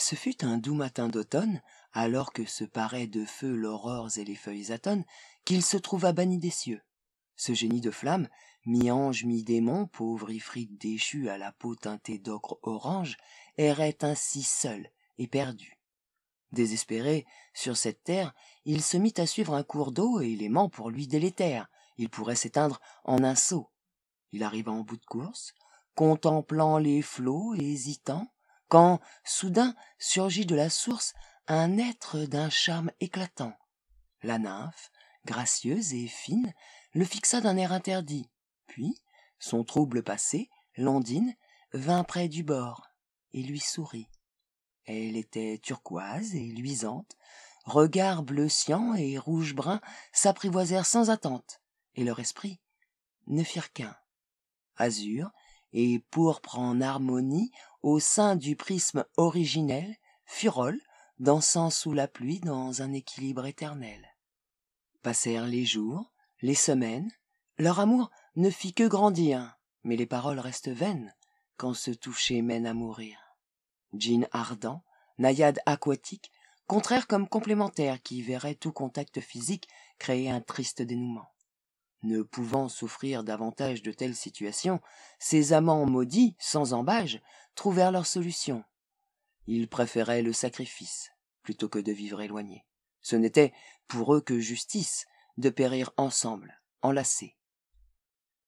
ce fut un doux matin d'automne, alors que se paraient de feu l'aurore et les feuilles atones, qu'il se trouva banni des cieux. Ce génie de flamme, mi-ange, mi-démon, pauvre ifrite déchu à la peau teintée d'ocre orange, errait ainsi seul et perdu. Désespéré, sur cette terre, il se mit à suivre un cours d'eau, et élément pour lui délétère, il pourrait s'éteindre en un saut. Il arriva en bout de course, contemplant les flots, hésitant, quand soudain surgit de la source un être d'un charme éclatant la nymphe gracieuse et fine le fixa d'un air interdit puis son trouble passé l'andine, vint près du bord et lui sourit elle était turquoise et luisante regard bleu et rouge brun s'apprivoisèrent sans attente et leur esprit ne firent qu'un azur et pourpre en harmonie au sein du prisme originel furole dansant sous la pluie dans un équilibre éternel passèrent les jours les semaines leur amour ne fit que grandir mais les paroles restent vaines quand ce toucher mène à mourir Jean ardent naïade aquatique contraire comme complémentaire qui verrait tout contact physique créer un triste dénouement ne pouvant souffrir davantage de telles situations, ces amants maudits, sans embâge, trouvèrent leur solution. Ils préféraient le sacrifice plutôt que de vivre éloignés. Ce n'était pour eux que justice de périr ensemble, enlacés.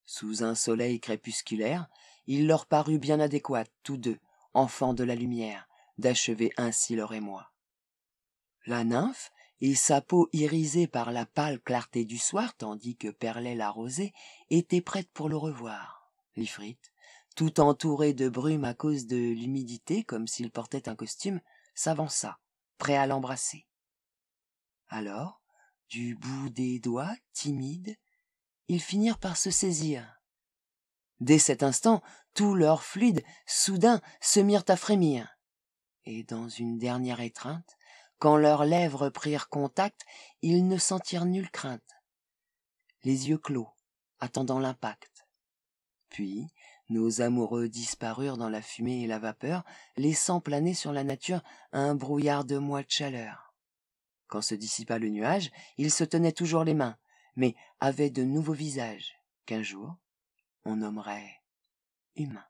Sous un soleil crépusculaire, il leur parut bien adéquat, tous deux, enfants de la lumière, d'achever ainsi leur émoi. La nymphe, et sa peau irisée par la pâle clarté du soir, tandis que perlait la rosée, était prête pour le revoir. L'ifrit, tout entouré de brume à cause de l'humidité, comme s'il portait un costume, s'avança, prêt à l'embrasser. Alors, du bout des doigts, timides, ils finirent par se saisir. Dès cet instant, tous leurs fluides, soudain, se mirent à frémir. Et dans une dernière étreinte, quand leurs lèvres prirent contact ils ne sentirent nulle crainte les yeux clos attendant l'impact puis nos amoureux disparurent dans la fumée et la vapeur laissant planer sur la nature un brouillard de mois de chaleur quand se dissipa le nuage ils se tenaient toujours les mains mais avaient de nouveaux visages qu'un jour on nommerait humains